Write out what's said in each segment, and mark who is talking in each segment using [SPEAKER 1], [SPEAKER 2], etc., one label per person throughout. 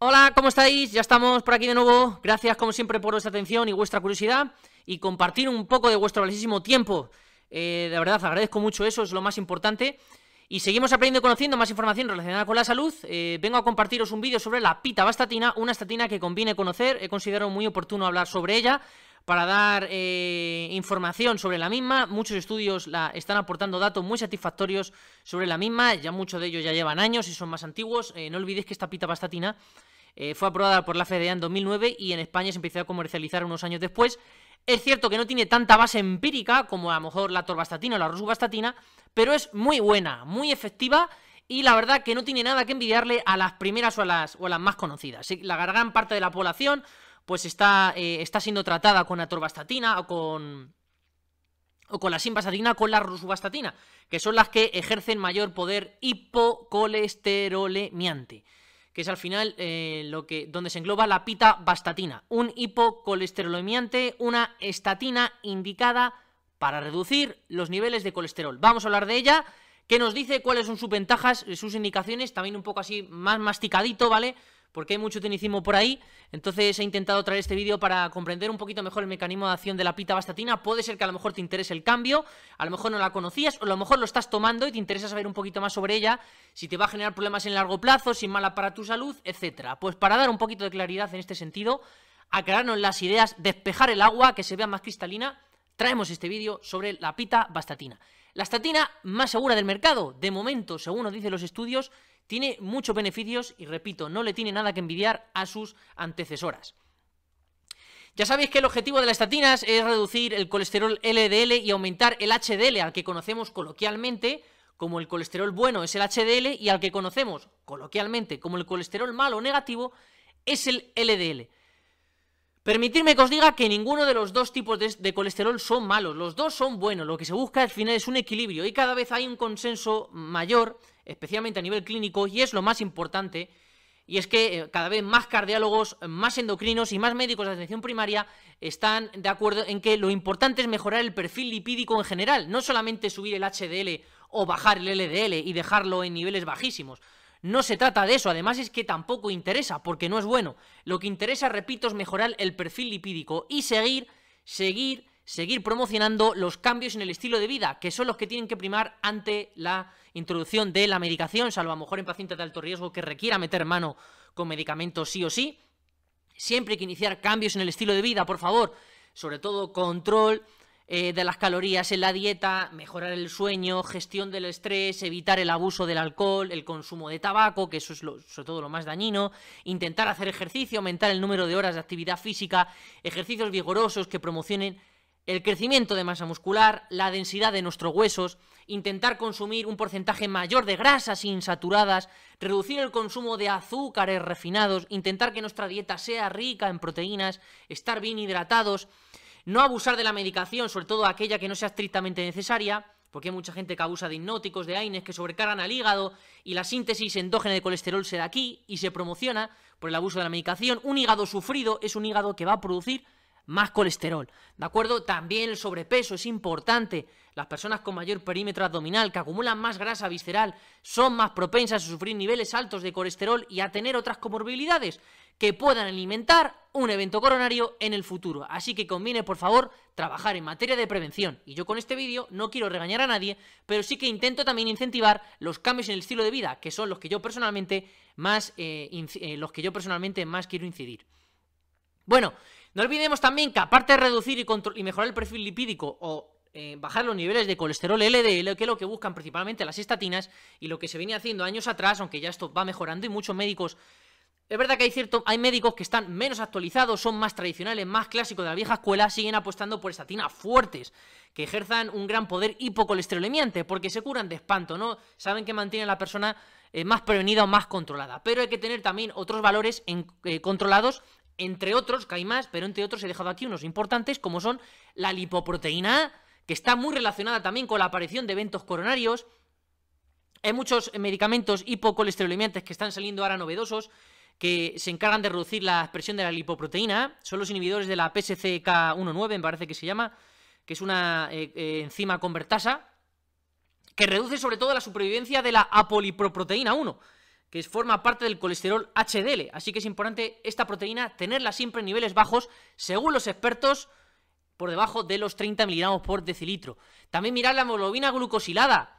[SPEAKER 1] Hola, ¿cómo estáis? Ya estamos por aquí de nuevo. Gracias como siempre por vuestra atención y vuestra curiosidad y compartir un poco de vuestro valiosísimo tiempo. Eh, de verdad, agradezco mucho eso, es lo más importante. Y seguimos aprendiendo y conociendo más información relacionada con la salud. Eh, vengo a compartiros un vídeo sobre la pita bastatina, una estatina que conviene conocer. He considerado muy oportuno hablar sobre ella, para dar eh, información sobre la misma. Muchos estudios la están aportando datos muy satisfactorios sobre la misma. Ya muchos de ellos ya llevan años y son más antiguos. Eh, no olvidéis que esta pita pastatina eh, fue aprobada por la FDA en 2009 y en España se empezó a comercializar unos años después. Es cierto que no tiene tanta base empírica como a lo mejor la torvastatina o la rosuvastatina, pero es muy buena, muy efectiva y la verdad que no tiene nada que envidiarle a las primeras o a las, o a las más conocidas. La gran parte de la población pues está, eh, está siendo tratada con atorvastatina o con, o con la simvastatina, con la rosuvastatina, que son las que ejercen mayor poder hipocolesterolemiante, que es al final eh, lo que, donde se engloba la bastatina. un hipocolesterolemiante, una estatina indicada para reducir los niveles de colesterol. Vamos a hablar de ella, que nos dice cuáles son sus ventajas, sus indicaciones, también un poco así más masticadito, ¿vale?, porque hay mucho tecnicismo por ahí. Entonces he intentado traer este vídeo para comprender un poquito mejor el mecanismo de acción de la pita bastatina. Puede ser que a lo mejor te interese el cambio, a lo mejor no la conocías, o a lo mejor lo estás tomando y te interesa saber un poquito más sobre ella, si te va a generar problemas en largo plazo, si es mala para tu salud, etcétera. Pues para dar un poquito de claridad en este sentido, aclararnos las ideas, despejar el agua, que se vea más cristalina, traemos este vídeo sobre la pita bastatina. La estatina más segura del mercado, de momento, según nos dicen los estudios, tiene muchos beneficios y repito, no le tiene nada que envidiar a sus antecesoras. Ya sabéis que el objetivo de las estatinas es reducir el colesterol LDL y aumentar el HDL, al que conocemos coloquialmente como el colesterol bueno es el HDL y al que conocemos coloquialmente como el colesterol malo o negativo es el LDL. Permitidme que os diga que ninguno de los dos tipos de, colesterol son malos, los dos son buenos, lo que se busca al final es un equilibrio y cada vez hay un consenso mayor, especialmente a nivel clínico, y es lo más importante, y es que eh, cada vez más cardiólogos, más endocrinos y más médicos de atención primaria están de acuerdo en que lo importante es mejorar el perfil lipídico en general, no solamente subir el HDL o bajar el LDL y dejarlo en niveles bajísimos, no se trata de eso, además es que tampoco interesa, porque no es bueno. Lo que interesa, repito, es mejorar el perfil lipídico y seguir, seguir, seguir promocionando los cambios en el estilo de vida, que son los que tienen que primar ante la introducción de la medicación, salvo a lo mejor en pacientes de alto riesgo que requiera meter mano con medicamentos sí o sí. Siempre hay que iniciar cambios en el estilo de vida, por favor. Sobre todo control eh, de las calorías en la dieta, mejorar el sueño, gestión del estrés, evitar el abuso del alcohol, el consumo de tabaco, que eso es sobre todo lo más dañino, intentar hacer ejercicio, aumentar el número de horas de actividad física, ejercicios vigorosos que promocionen el crecimiento de masa muscular, la densidad de nuestros huesos, intentar consumir un porcentaje mayor de grasas insaturadas, reducir el consumo de azúcares refinados, intentar que nuestra dieta sea rica en proteínas, estar bien hidratados, no abusar de la medicación, sobre todo aquella que no sea estrictamente necesaria, porque hay mucha gente que abusa de hipnóticos, de AINES, que sobrecargan al hígado y la síntesis endógena de colesterol se da aquí y se promociona por el abuso de la medicación. Un hígado sufrido es un hígado que va a producir más colesterol. ¿De acuerdo? También el sobrepeso es importante. Las personas con mayor perímetro abdominal, que acumulan más grasa visceral, son más propensas a sufrir niveles altos de colesterol y a tener otras comorbilidades que puedan alimentar un evento coronario en el futuro. Así que conviene, por favor, trabajar en materia de prevención. Y yo con este vídeo no quiero regañar a nadie, pero sí que intento también incentivar los cambios en el estilo de vida, que son los que yo personalmente más, eh, eh, los que yo personalmente más quiero incidir. Bueno, no olvidemos también que aparte de reducir y, y mejorar el perfil lipídico o eh, bajar los niveles de colesterol LDL, que es lo que buscan principalmente las estatinas y lo que se venía haciendo años atrás, aunque ya esto va mejorando y muchos médicos... Es verdad que hay cierto, hay médicos que están menos actualizados, son más tradicionales, más clásicos de la vieja escuela, siguen apostando por estatinas fuertes, que ejerzan un gran poder hipocolesterolemiante, porque se curan de espanto, ¿no? Saben que mantienen a la persona eh, más prevenida o más controlada. Pero hay que tener también otros valores en, eh, controlados entre otros, que hay más, pero entre otros he dejado aquí unos importantes como son la lipoproteína que está muy relacionada también con la aparición de eventos coronarios. Hay muchos eh, medicamentos hipocolesterolemiantes que están saliendo ahora novedosos que se encargan de reducir la expresión de la lipoproteína Son los inhibidores de la PSCK19, me parece que se llama, que es una eh, eh, enzima convertasa que reduce sobre todo la supervivencia de la apolipoproteína 1 que forma parte del colesterol HDL. Así que es importante esta proteína tenerla siempre en niveles bajos, según los expertos, por debajo de los 30 miligramos por decilitro. También mirar la hemoglobina glucosilada,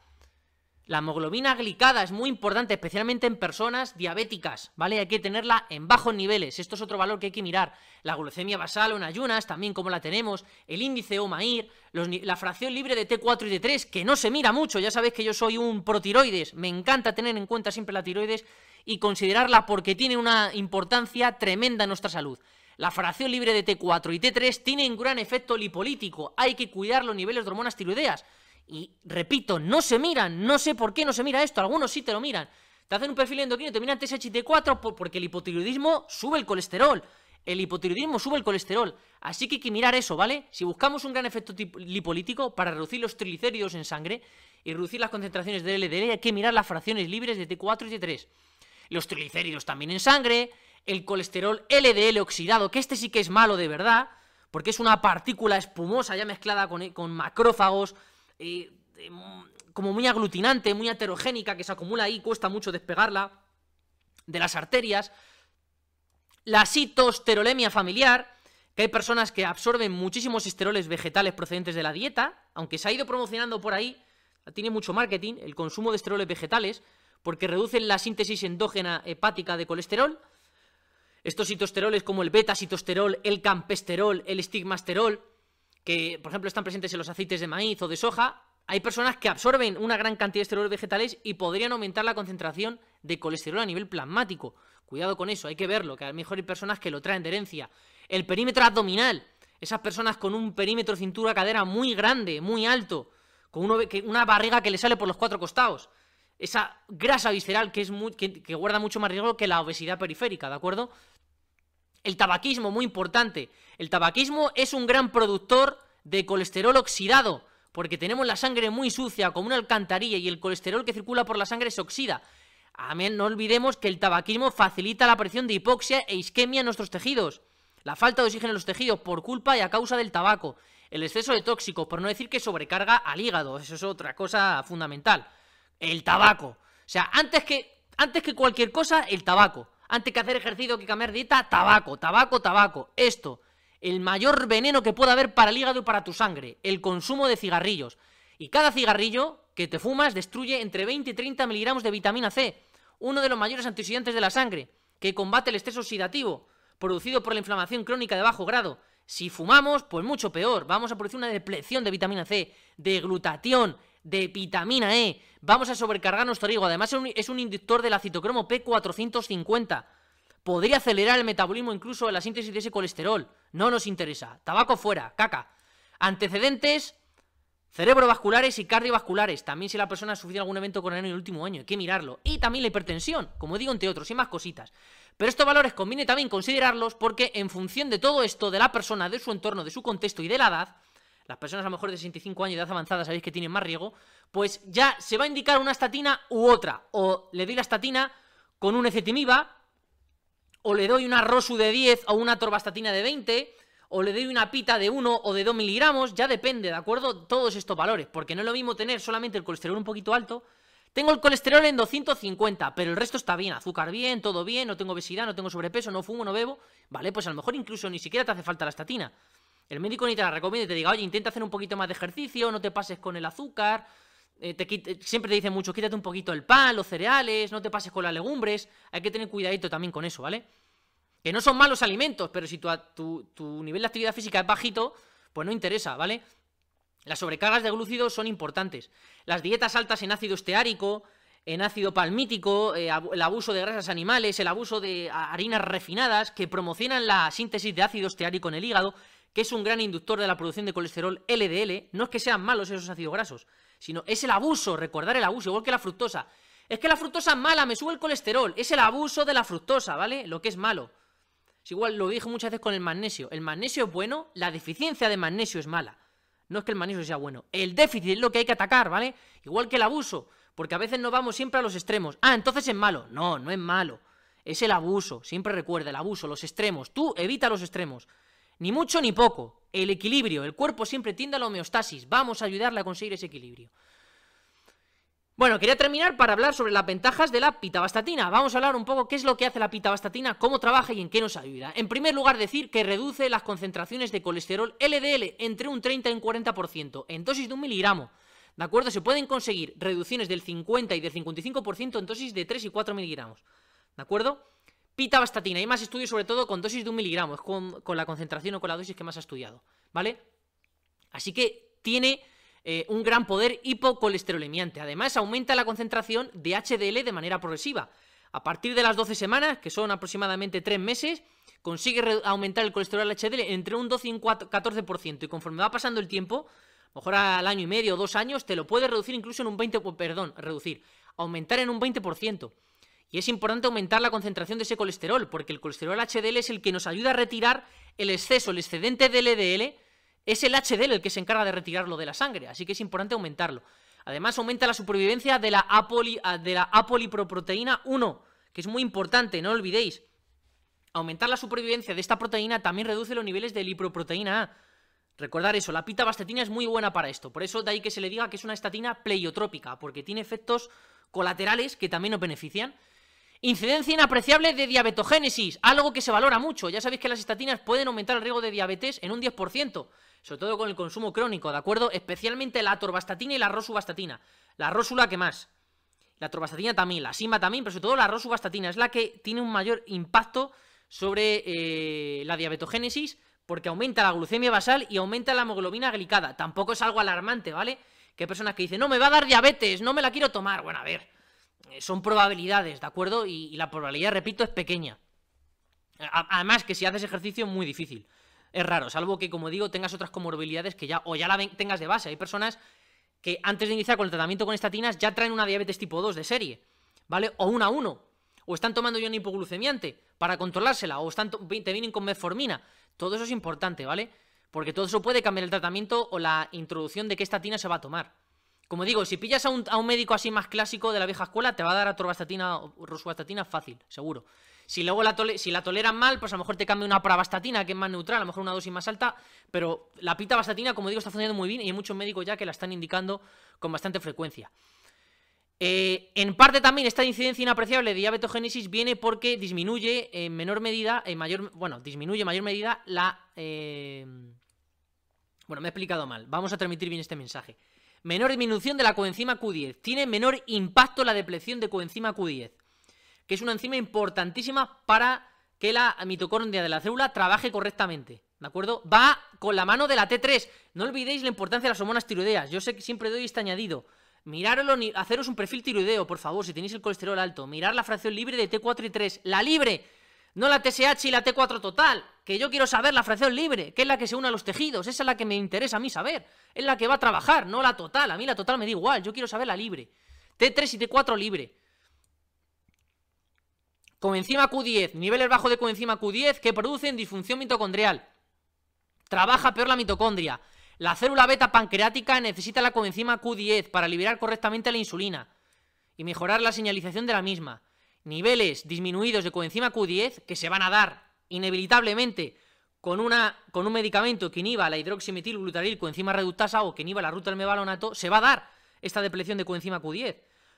[SPEAKER 1] la hemoglobina glicada es muy importante, especialmente en personas diabéticas, ¿vale? Hay que tenerla en bajos niveles, esto es otro valor que hay que mirar. La glucemia basal o en ayunas, también como la tenemos, el índice OMAIR, la fracción libre de T4 y T3, que no se mira mucho, ya sabéis que yo soy un protiroides, me encanta tener en cuenta siempre la tiroides y considerarla porque tiene una importancia tremenda en nuestra salud. La fracción libre de T4 y T3 tiene un gran efecto lipolítico, hay que cuidar los niveles de hormonas tiroideas, y repito, no se miran, no sé por qué no se mira esto, algunos sí te lo miran. Te hacen un perfil endocrino, te miran TSH4 porque el hipotiroidismo sube el colesterol. El hipotiroidismo sube el colesterol. Así que hay que mirar eso, ¿vale? Si buscamos un gran efecto lipolítico para reducir los triglicéridos en sangre y reducir las concentraciones de LDL, hay que mirar las fracciones libres de T4 y T3. Los triglicéridos también en sangre, el colesterol LDL oxidado, que este sí que es malo de verdad, porque es una partícula espumosa ya mezclada con, con macrófagos, eh, em, como muy aglutinante, muy heterogénica, que se acumula ahí, cuesta mucho despegarla de las arterias. La citosterolemia familiar, que hay personas que absorben muchísimos esteroles vegetales procedentes de la dieta, aunque se ha ido promocionando por ahí, tiene mucho marketing, el consumo de esteroles vegetales, porque reducen la síntesis endógena hepática de colesterol. Estos citosteroles como el beta-citosterol, el campesterol, el estigmasterol, que, por ejemplo, están presentes en los aceites de maíz o de soja, hay personas que absorben una gran cantidad de esteroles vegetales y podrían aumentar la concentración de colesterol a nivel plasmático. Cuidado con eso, hay que verlo, que a lo mejor hay personas que lo traen de herencia. El perímetro abdominal, esas personas con un perímetro cintura-cadera muy grande, muy alto, con una barriga que le sale por los cuatro costados. Esa grasa visceral que, es que guarda mucho más riesgo que la obesidad periférica, ¿de acuerdo? El tabaquismo, muy importante. El tabaquismo es un gran productor de colesterol oxidado, porque tenemos la sangre muy sucia, como una alcantarilla, y el colesterol que circula por la sangre se oxida. amén no olvidemos que el tabaquismo facilita la aparición de hipoxia e isquemia en nuestros tejidos. La falta de oxígeno en los tejidos por culpa y a causa del tabaco. El exceso de tóxicos, por no decir que sobrecarga al hígado. Eso es otra cosa fundamental. El tabaco. O sea, antes que, antes que cualquier cosa, el tabaco antes que hacer ejercicio, que cambiar dieta, tabaco, tabaco, tabaco. Esto, el mayor veneno que pueda haber para el hígado y para tu sangre, el consumo de cigarrillos. Y cada cigarrillo que te fumas destruye entre 20 y 30 miligramos de vitamina C, uno de los mayores antioxidantes de la sangre, que combate el estrés oxidativo, producido por la inflamación crónica de bajo grado. Si fumamos, pues mucho peor, vamos a producir una depleción de vitamina C, de glutatión, de vitamina E. Vamos a sobrecargar nuestro hígado. Además, es un inductor del citocromo P450. Podría acelerar el metabolismo incluso de la síntesis de ese colesterol. No nos interesa. Tabaco fuera, caca. Antecedentes cerebrovasculares y cardiovasculares. También si la persona ha sufrido algún evento coronario en el último año, hay que mirarlo. Y también la hipertensión, como digo, entre otros, y más cositas. Pero estos valores conviene también considerarlos porque en función de todo esto, de la persona, de su entorno, de su contexto y de la edad, las personas a lo mejor de 65 años de edad avanzada sabéis que tienen más riesgo, pues ya se va a indicar una estatina u otra. O le doy la estatina con un ecetimiba, o le doy una ROSU de 10 o una torbastatina de 20, o le doy una pita de 1 o de 2 miligramos, ya depende, ¿de acuerdo? Todos estos valores, porque no es lo mismo tener solamente el colesterol un poquito alto. Tengo el colesterol en 250, pero el resto está bien, azúcar bien, todo bien, no tengo obesidad, no tengo sobrepeso, no fumo, no bebo, ¿vale? Pues a lo mejor incluso ni siquiera te hace falta la estatina. El médico ni te la recomienda y te diga, oye, intenta hacer un poquito más de ejercicio, no te pases con el azúcar. Eh, te eh, siempre te dicen mucho, quítate un poquito el pan, los cereales, no te pases con las legumbres. Hay que tener cuidadito también con eso, ¿vale? Que no son malos alimentos, pero si tu, nivel de actividad física es bajito, pues no interesa, ¿vale? Las sobrecargas de glúcidos son importantes. Las dietas altas en ácido esteárico, en ácido palmítico, eh, el abuso de grasas animales, el abuso de harinas refinadas que promocionan la síntesis de ácido esteárico en el hígado, que es un gran inductor de la producción de colesterol LDL, no es que sean malos esos ácidos grasos, sino es el abuso, recordar el abuso, igual que la fructosa. Es que la fructosa es mala, me sube el colesterol, es el abuso de la fructosa, ¿vale? Lo que es malo. Es igual, lo dije muchas veces con el magnesio. El magnesio es bueno, la deficiencia de magnesio es mala. No es que el magnesio sea bueno, el déficit es lo que hay que atacar, ¿vale? Igual que el abuso, porque a veces nos vamos siempre a los extremos. Ah, entonces es malo. No, no es malo. Es el abuso, siempre recuerda, el abuso, los extremos. Tú evita los extremos. Ni mucho ni poco. El equilibrio. El cuerpo siempre tiende a la homeostasis. Vamos a ayudarle a conseguir ese equilibrio. Bueno, quería terminar para hablar sobre las ventajas de la pitabastatina. Vamos a hablar un poco qué es lo que hace la pitabastatina, cómo trabaja y en qué nos ayuda. En primer lugar, decir que reduce las concentraciones de colesterol LDL entre un 30 y un 40% en dosis de un miligramo. ¿De acuerdo? Se pueden conseguir reducciones del 50 y del 55% en dosis de 3 y 4 miligramos. ¿De acuerdo? Pita bastatina. Hay más estudios, sobre todo con dosis de un miligramo. Es con, la concentración o con la dosis que más ha estudiado. ¿Vale? Así que tiene eh, un gran poder hipocolesterolemiante. Además, aumenta la concentración de HDL de manera progresiva. A partir de las 12 semanas, que son aproximadamente 3 meses, consigue aumentar el colesterol HDL entre un 12 y un 14%. Y conforme va pasando el tiempo, mejor al año y medio o dos años, te lo puede reducir incluso en un 20%, perdón, reducir, aumentar en un 20%. Y es importante aumentar la concentración de ese colesterol, porque el colesterol HDL es el que nos ayuda a retirar el exceso, el excedente del LDL, es el HDL el que se encarga de retirarlo de la sangre, así que es importante aumentarlo. Además, aumenta la supervivencia de la, ah, apoliproproteína apolipoproteína 1, que es muy importante, no olvidéis. Aumentar la supervivencia de esta proteína también reduce los niveles de lipoproteína A. Recordar eso, la pitabastatina es muy buena para esto, por eso de ahí que se le diga que es una estatina pleiotrópica, porque tiene efectos colaterales que también nos benefician. Incidencia inapreciable de diabetogénesis, algo que se valora mucho. Ya sabéis que las estatinas pueden aumentar el riesgo de diabetes en un 10%, sobre todo con el consumo crónico, ¿de acuerdo? Especialmente la atorvastatina y la rosuvastatina. La rósula que más. La atorvastatina también, la sima también, pero sobre todo la rosuvastatina es la que tiene un mayor impacto sobre eh, la diabetogénesis porque aumenta la glucemia basal y aumenta la hemoglobina glicada. Tampoco es algo alarmante, ¿vale? Que hay personas que dicen, no, me va a dar diabetes, no me la quiero tomar. Bueno, a ver, eh, son probabilidades, ¿de acuerdo? Y, la probabilidad, repito, es pequeña. Además, que si haces ejercicio es muy difícil. Es raro, salvo que, como digo, tengas otras comorbilidades que ya, o ya la tengas de base. Hay personas que antes de iniciar con el tratamiento con estatinas ya traen una diabetes tipo 2 de serie, ¿vale? O una 1. O están tomando ya un hipoglucemiante para controlársela, o están te vienen con metformina. Todo eso es importante, ¿vale? Porque todo eso puede cambiar el tratamiento o la introducción de qué estatina se va a tomar. Como digo, si pillas a un, médico así más clásico de la vieja escuela, te va a dar atorvastatina o rosuvastatina fácil, seguro. Si luego la, toleran mal, pues a lo mejor te cambia una pravastatina, que es más neutral, a lo mejor una dosis más alta, pero la pitavastatina, como digo, está funcionando muy bien y hay muchos médicos ya que la están indicando con bastante frecuencia. Eh, en parte también esta incidencia inapreciable de diabetogénesis viene porque disminuye en menor medida, en mayor, bueno, disminuye en mayor medida la... Eh, bueno, me he explicado mal, vamos a transmitir bien este mensaje menor disminución de la coenzima Q10, tiene menor impacto la depleción de coenzima Q10, que es una enzima importantísima para que la mitocondria de la célula trabaje correctamente. ¿De acuerdo? Va con la mano de la T3. No olvidéis la importancia de las hormonas tiroideas. Yo sé que siempre doy este añadido. Mirarlo, haceros un perfil tiroideo, por favor, si tenéis el colesterol alto. Mirar la fracción libre de T4 y 3. La libre no la TSH y la T4 total, que yo quiero saber la fracción libre, que es la que se une a los tejidos, esa es la que me interesa a mí saber, es la que va a trabajar, no la total, a mí la total me da igual, yo quiero saber la libre. T3 y T4 libre. Coenzima Q10, niveles bajos de coenzima Q10 que producen disfunción mitocondrial. Trabaja peor la mitocondria. La célula beta pancreática necesita la coenzima Q10 para liberar correctamente la insulina y mejorar la señalización de la misma niveles disminuidos de coenzima Q10 que se van a dar inevitablemente con, una, con un medicamento que inhiba la hidroximetilglutaril coenzima reductasa o que inhiba la ruta del mevalonato, se va a dar esta depleción de coenzima Q10.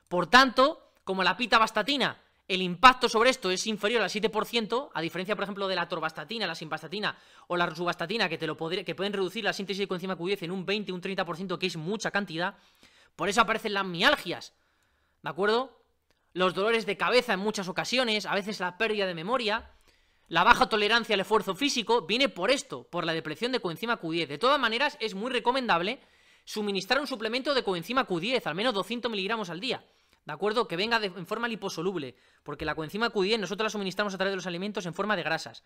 [SPEAKER 1] Por tanto, como la pitabastatina, el impacto sobre esto es inferior al 7%, a diferencia, por ejemplo, de la torvastatina, la simvastatina o la rosuvastatina, que, te lo que pueden reducir la síntesis de coenzima Q10 en un 20, un 30%, que es mucha cantidad, por eso aparecen las mialgias, ¿de acuerdo? los dolores de cabeza en muchas ocasiones, a veces la pérdida de memoria, la baja tolerancia al esfuerzo físico, viene por esto, por la depresión de coenzima Q10. De todas maneras, es muy recomendable suministrar un suplemento de coenzima Q10, al menos 200 miligramos al día. ¿De acuerdo? Que venga en forma liposoluble, porque la coenzima Q10 nosotros la suministramos a través de los alimentos en forma de grasas.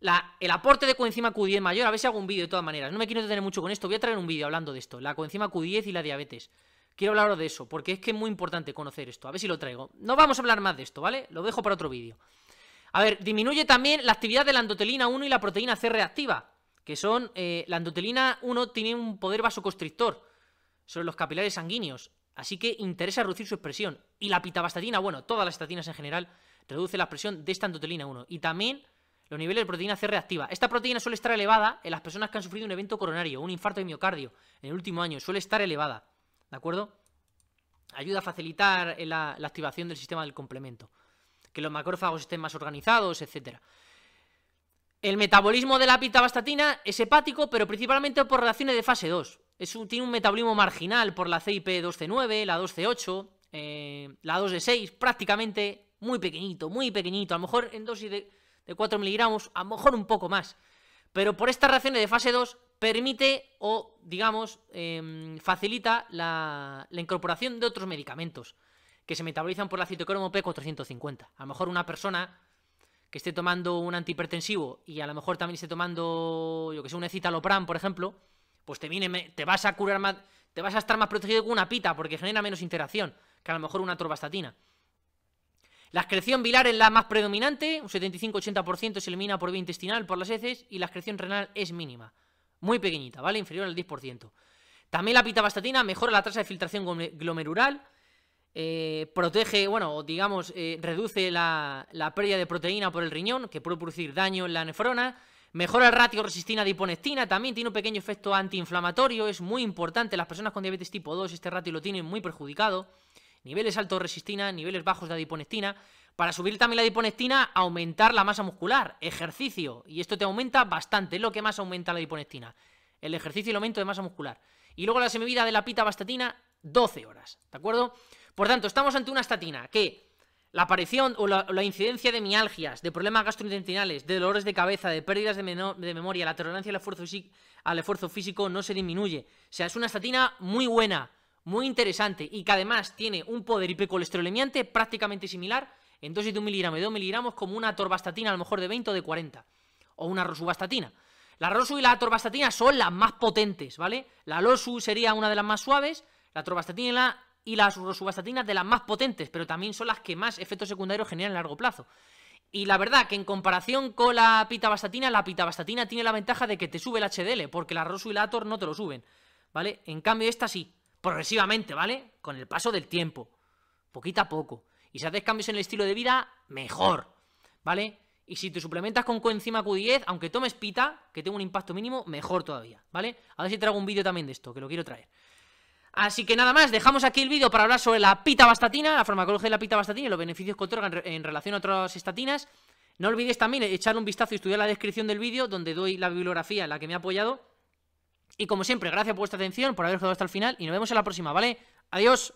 [SPEAKER 1] La, el aporte de coenzima Q10 mayor, a ver si hago un vídeo de todas maneras. No me quiero detener mucho con esto, voy a traer un vídeo hablando de esto, la coenzima Q10 y la diabetes. Quiero hablaros de eso, porque es que es muy importante conocer esto. A ver si lo traigo. No vamos a hablar más de esto, ¿vale? Lo dejo para otro vídeo. A ver, disminuye también la actividad de la endotelina 1 y la proteína C reactiva, que son... Eh, la endotelina 1 tiene un poder vasoconstrictor sobre los capilares sanguíneos, así que interesa reducir su expresión. Y la pitabastatina, bueno, todas las estatinas en general, reduce la expresión de esta endotelina 1. Y también los niveles de proteína C reactiva. Esta proteína suele estar elevada en las personas que han sufrido un evento coronario, un infarto de miocardio en el último año, suele estar elevada. ¿De acuerdo? Ayuda a facilitar eh, la, activación del sistema del complemento. Que los macrófagos estén más organizados, etc. El metabolismo de la pitabastatina es hepático, pero principalmente por reacciones de fase 2. Es tiene un metabolismo marginal por la CIP2C9, la 2C8, eh, la 2 c 6 prácticamente muy pequeñito, muy pequeñito. A lo mejor en dosis de, de 4 miligramos, a lo mejor un poco más. Pero por estas reacciones de fase 2 permite o, digamos, em, facilita la, incorporación de otros medicamentos que se metabolizan por la citocromo P450. A lo mejor una persona que esté tomando un antihipertensivo y a lo mejor también esté tomando, yo que sé, un ecitalopram por ejemplo, pues te, viene, te vas a curar más, te vas a estar más protegido con una pita porque genera menos interacción que a lo mejor una torvastatina. La excreción bilar es la más predominante, un 75-80% se elimina por vía intestinal por las heces y la excreción renal es mínima muy pequeñita, ¿vale? Inferior al 10%. También la pitabastatina mejora la tasa de filtración glomerular, eh, protege, bueno, digamos, eh, reduce la, pérdida de proteína por el riñón, que puede producir daño en la nefrona, mejora el ratio resistina-adiponectina, también tiene un pequeño efecto antiinflamatorio, es muy importante, las personas con diabetes tipo 2 este ratio lo tienen muy perjudicado, niveles altos de resistina, niveles bajos de adiponectina, para subir también la diponectina, aumentar la masa muscular, ejercicio. Y esto te aumenta bastante, es lo que más aumenta la diponectina, El ejercicio y el aumento de masa muscular. Y luego la semivida de la pita pitabastatina, 12 horas, ¿de acuerdo? Por tanto, estamos ante una estatina que la aparición o la, incidencia de mialgias, de problemas gastrointestinales, de dolores de cabeza, de pérdidas de, memoria, la tolerancia al esfuerzo, al esfuerzo físico no se disminuye. O sea, es una estatina muy buena, muy interesante y que además tiene un poder hipercolesterolemiante prácticamente similar entonces, de un miligramo y dos miligramos como una torvastatina a lo mejor de 20 o de 40, o una rosuvastatina. La rosu y la atorvastatina son las más potentes, ¿vale? La losu sería una de las más suaves, la atorvastatina y la, y las de las más potentes, pero también son las que más efectos secundarios generan a largo plazo. Y la verdad que en comparación con la pitavastatina, la pitavastatina tiene la ventaja de que te sube el HDL, porque la rosu y la ator no te lo suben, ¿vale? En cambio esta sí, progresivamente, ¿vale? Con el paso del tiempo, poquito a poco. Y si haces cambios en el estilo de vida, mejor. ¿Vale? Y si te suplementas con coenzima Q10, aunque tomes pita, que tenga un impacto mínimo, mejor todavía, ¿vale? A ver si traigo un vídeo también de esto, que lo quiero traer. Así que nada más, dejamos aquí el vídeo para hablar sobre la pita bastatina, la farmacología de la pita bastatina y los beneficios que otorgan en relación a otras estatinas. No olvides también echar un vistazo y estudiar la descripción del vídeo, donde doy la bibliografía en la que me ha apoyado. Y como siempre, gracias por vuestra atención, por haber jugado hasta el final, y nos vemos en la próxima, ¿vale? Adiós.